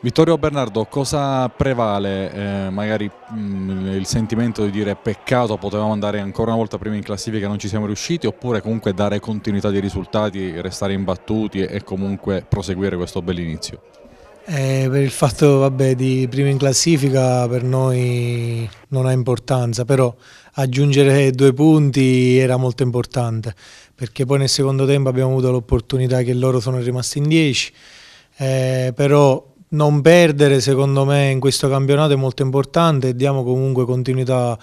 Vittorio Bernardo, cosa prevale? Eh, magari mh, mm, il sentimento di dire peccato, potevamo andare ancora una volta prima in classifica, e non ci siamo riusciti, oppure comunque dare continuità di risultati, restare imbattuti e, comunque proseguire questo bell'inizio? Eh, per il fatto vabbè, di prima in classifica per noi non ha importanza, però aggiungere due punti era molto importante, perché poi nel secondo tempo abbiamo avuto l'opportunità che loro sono rimasti in 10, eh, però non perdere secondo me in questo campionato è molto importante e diamo comunque continuità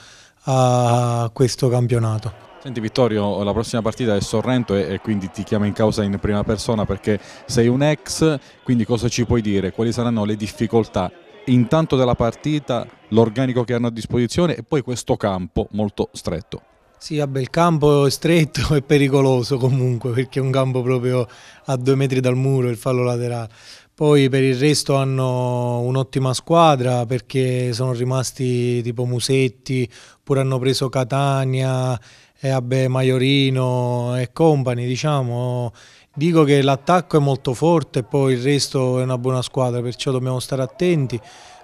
a questo campionato. Senti Vittorio, la prossima partita è Sorrento e, quindi ti chiama in causa in prima persona perché sei un ex, quindi cosa ci puoi dire? Quali saranno le difficoltà intanto della partita, l'organico che hanno a disposizione e poi questo campo molto stretto? Sì, vabbè, il campo è stretto e pericoloso comunque perché è un campo proprio a due metri dal muro, il fallo laterale. Poi per il resto hanno un'ottima squadra perché sono rimasti tipo Musetti, pure hanno preso Catania, e eh, vabbè, Maiorino e compagni, diciamo. Dico che l'attacco è molto forte e poi il resto è una buona squadra, perciò dobbiamo stare attenti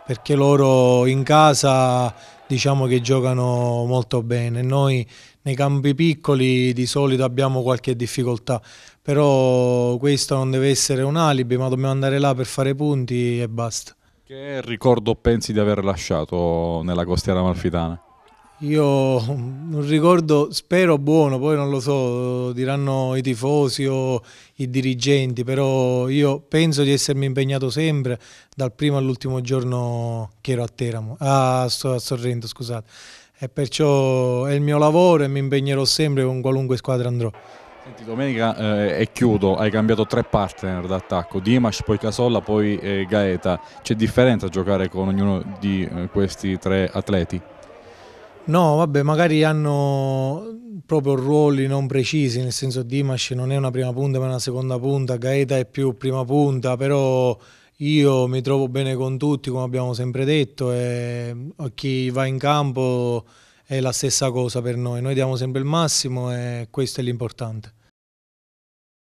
perché loro in casa diciamo che giocano molto bene. Noi nei campi piccoli di solito abbiamo qualche difficoltà, però questo non deve essere un alibi, ma dobbiamo andare là per fare punti e basta. Che ricordo pensi di aver lasciato nella costiera amalfitana? Io un ricordo, spero buono, poi non lo so, diranno i tifosi o i dirigenti, però io penso di essermi impegnato sempre dal primo all'ultimo giorno che ero a Teramo, a Sorrento, scusate. E perciò è il mio lavoro e mi impegnerò sempre con qualunque squadra andrò. Senti, domenica eh, è chiudo, hai cambiato tre partner d'attacco, Dimash, poi Casolla, poi eh, Gaeta. C'è differenza a giocare con ognuno di eh, questi tre atleti? No, vabbè, magari hanno proprio ruoli non precisi, nel senso Dimash non è una prima punta ma è una seconda punta, Gaeta è più prima punta, però io mi trovo bene con tutti, come abbiamo sempre detto, e chi va in campo è la stessa cosa per noi, noi diamo sempre il massimo e questo è l'importante.